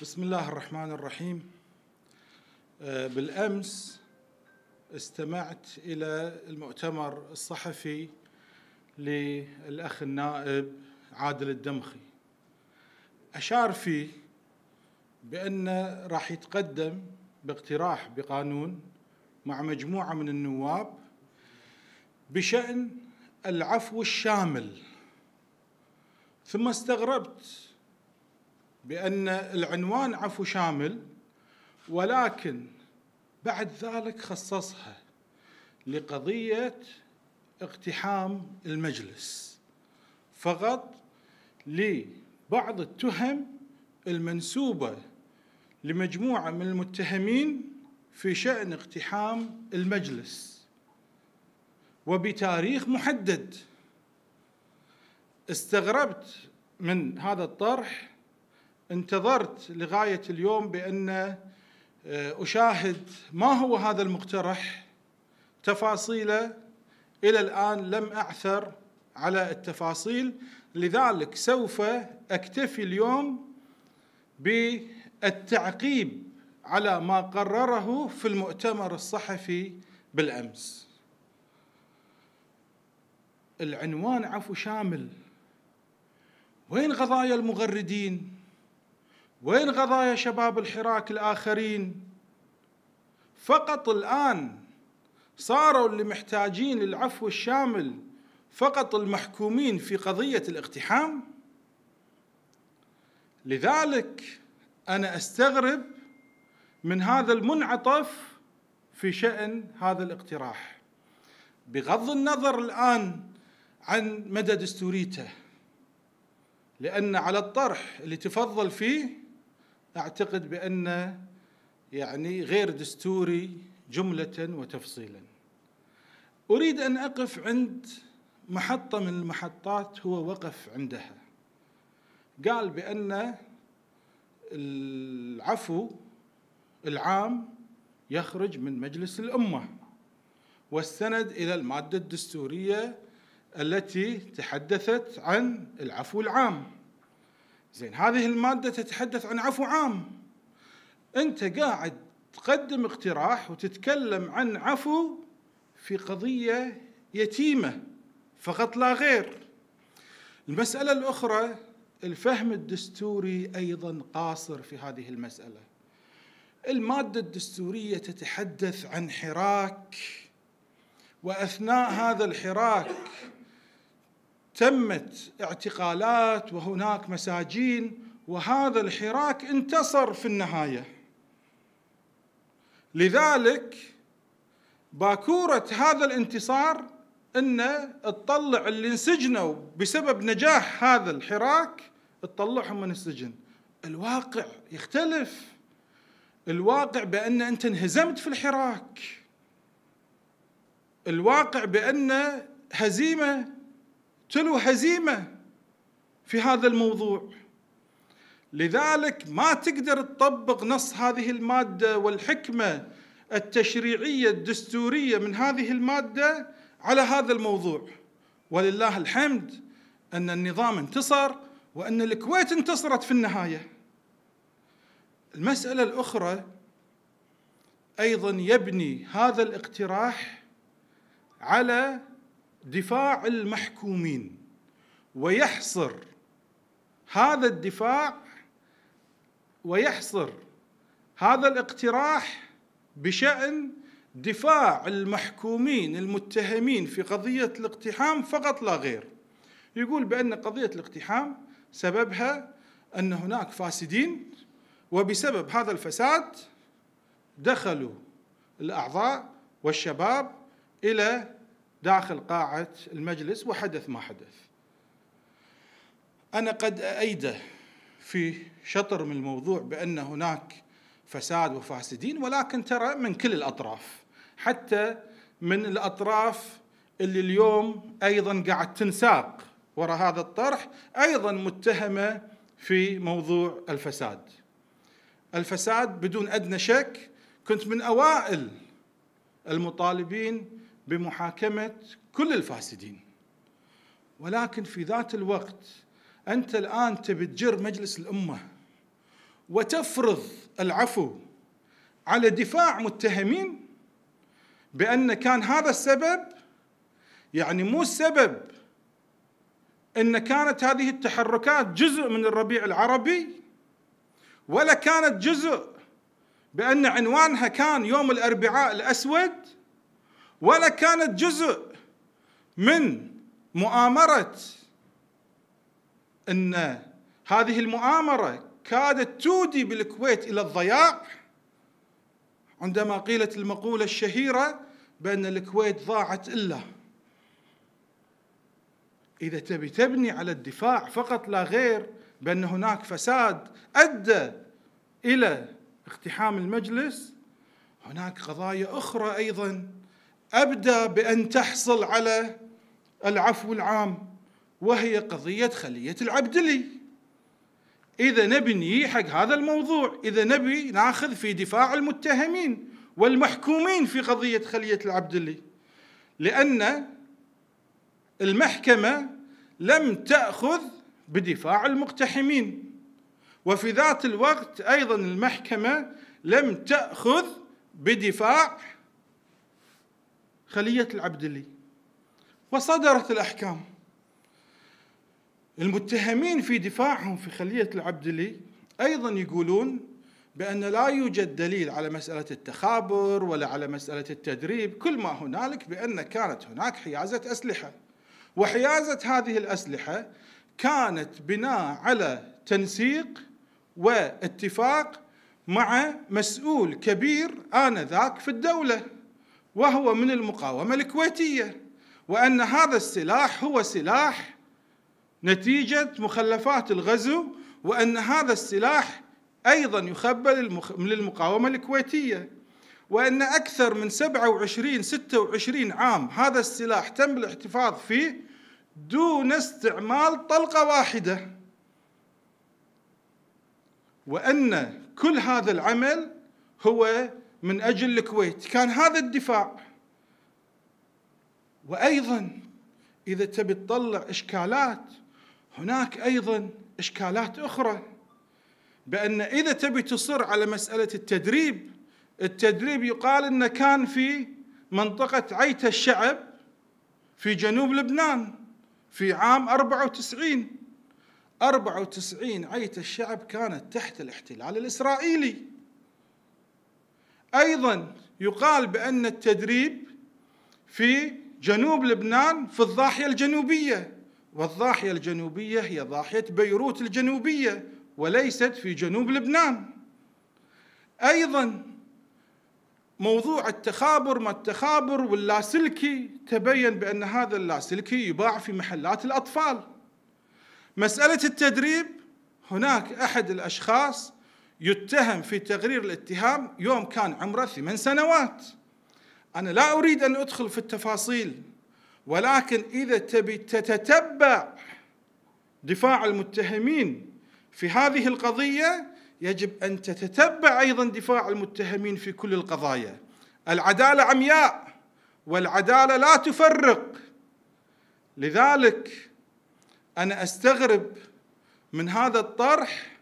بسم الله الرحمن الرحيم آه، بالامس استمعت الى المؤتمر الصحفي للاخ النائب عادل الدمخي اشار فيه بان راح يتقدم باقتراح بقانون مع مجموعه من النواب بشان العفو الشامل ثم استغربت بأن العنوان عفو شامل ولكن بعد ذلك خصصها لقضية اقتحام المجلس فقط لبعض التهم المنسوبة لمجموعة من المتهمين في شأن اقتحام المجلس وبتاريخ محدد استغربت من هذا الطرح انتظرت لغاية اليوم بأن آه، أشاهد ما هو هذا المقترح تفاصيله إلى الآن لم أعثر على التفاصيل لذلك سوف أكتفي اليوم بالتعقيب على ما قرره في المؤتمر الصحفي بالأمس العنوان عفو شامل وين قضايا المغردين وين قضايا شباب الحراك الآخرين فقط الآن صاروا اللي محتاجين العفو الشامل فقط المحكومين في قضية الاقتحام لذلك أنا أستغرب من هذا المنعطف في شأن هذا الاقتراح بغض النظر الآن عن مدى دستوريته لأن على الطرح اللي تفضل فيه أعتقد بأن يعني غير دستوري جملة وتفصيلا أريد أن أقف عند محطة من المحطات هو وقف عندها قال بأن العفو العام يخرج من مجلس الأمة واستند إلى المادة الدستورية التي تحدثت عن العفو العام زين هذه المادة تتحدث عن عفو عام أنت قاعد تقدم اقتراح وتتكلم عن عفو في قضية يتيمة فقط لا غير المسألة الأخرى الفهم الدستوري أيضا قاصر في هذه المسألة المادة الدستورية تتحدث عن حراك وأثناء هذا الحراك تمت اعتقالات وهناك مساجين وهذا الحراك انتصر في النهايه لذلك باكوره هذا الانتصار ان تطلع اللي انسجنوا بسبب نجاح هذا الحراك تطلعهم من السجن الواقع يختلف الواقع بان انت انهزمت في الحراك الواقع بان هزيمه تلو هزيمه في هذا الموضوع لذلك ما تقدر تطبق نص هذه الماده والحكمه التشريعيه الدستوريه من هذه الماده على هذا الموضوع ولله الحمد ان النظام انتصر وان الكويت انتصرت في النهايه المساله الاخرى ايضا يبني هذا الاقتراح على دفاع المحكومين ويحصر هذا الدفاع ويحصر هذا الاقتراح بشأن دفاع المحكومين المتهمين في قضية الاقتحام فقط لا غير يقول بأن قضية الاقتحام سببها أن هناك فاسدين وبسبب هذا الفساد دخلوا الأعضاء والشباب إلى داخل قاعة المجلس وحدث ما حدث أنا قد أيده في شطر من الموضوع بأن هناك فساد وفاسدين ولكن ترى من كل الأطراف حتى من الأطراف اللي اليوم أيضا قاعد تنساق وراء هذا الطرح أيضا متهمة في موضوع الفساد الفساد بدون أدنى شك كنت من أوائل المطالبين بمحاكمة كل الفاسدين ولكن في ذات الوقت أنت الآن تبي تجر مجلس الأمة وتفرض العفو على دفاع متهمين بأن كان هذا السبب يعني مو السبب أن كانت هذه التحركات جزء من الربيع العربي ولا كانت جزء بأن عنوانها كان يوم الأربعاء الأسود ولا كانت جزء من مؤامره ان هذه المؤامره كادت تودي بالكويت الى الضياع عندما قيلت المقوله الشهيره بان الكويت ضاعت الا اذا تبي تبني على الدفاع فقط لا غير بان هناك فساد ادى الى اقتحام المجلس هناك قضايا اخرى ايضا ابدا بان تحصل على العفو العام وهي قضيه خليه العبدلي اذا نبي نجي حق هذا الموضوع اذا نبي ناخذ في دفاع المتهمين والمحكومين في قضيه خليه العبدلي لان المحكمه لم تاخذ بدفاع المقتحمين وفي ذات الوقت ايضا المحكمه لم تاخذ بدفاع خلية العبدلي وصدرت الأحكام المتهمين في دفاعهم في خلية العبدلي أيضا يقولون بأن لا يوجد دليل على مسألة التخابر ولا على مسألة التدريب كل ما هنالك بأن كانت هناك حيازة أسلحة وحيازة هذه الأسلحة كانت بناء على تنسيق واتفاق مع مسؤول كبير آنذاك في الدولة وهو من المقاومه الكويتيه وان هذا السلاح هو سلاح نتيجه مخلفات الغزو وان هذا السلاح ايضا يخبل للمقاومه الكويتيه وان اكثر من 27 26 عام هذا السلاح تم الاحتفاظ فيه دون استعمال طلقه واحده وان كل هذا العمل هو من اجل الكويت كان هذا الدفاع وايضا اذا تبي تطلع اشكالات هناك ايضا اشكالات اخرى بان اذا تبي تصر على مساله التدريب التدريب يقال انه كان في منطقه عيت الشعب في جنوب لبنان في عام 94 94 عيت الشعب كانت تحت الاحتلال الاسرائيلي أيضا يقال بأن التدريب في جنوب لبنان في الضاحية الجنوبية والضاحية الجنوبية هي ضاحية بيروت الجنوبية وليست في جنوب لبنان أيضا موضوع التخابر ما التخابر واللاسلكي تبين بأن هذا اللاسلكي يباع في محلات الأطفال مسألة التدريب هناك أحد الأشخاص يتهم في تغرير الاتهام يوم كان عمره ثمان سنوات أنا لا أريد أن أدخل في التفاصيل ولكن إذا تبي تتتبع دفاع المتهمين في هذه القضية يجب أن تتتبع أيضا دفاع المتهمين في كل القضايا العدالة عمياء والعدالة لا تفرق لذلك أنا أستغرب من هذا الطرح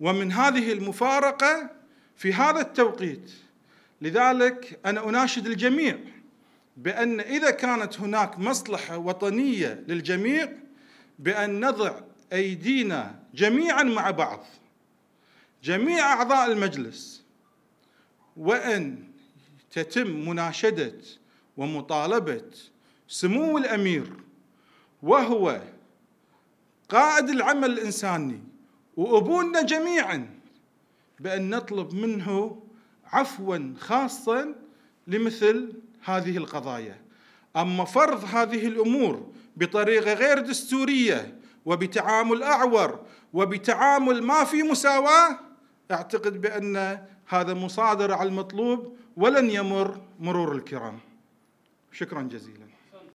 ومن هذه المفارقة في هذا التوقيت لذلك أنا أناشد الجميع بأن إذا كانت هناك مصلحة وطنية للجميع بأن نضع أيدينا جميعا مع بعض جميع أعضاء المجلس وأن تتم مناشدة ومطالبة سمو الأمير وهو قائد العمل الإنساني وأبونا جميعا بأن نطلب منه عفوا خاصا لمثل هذه القضايا أما فرض هذه الأمور بطريقة غير دستورية وبتعامل أعور وبتعامل ما في مساواة أعتقد بأن هذا مصادرة على المطلوب ولن يمر مرور الكرام شكرا جزيلا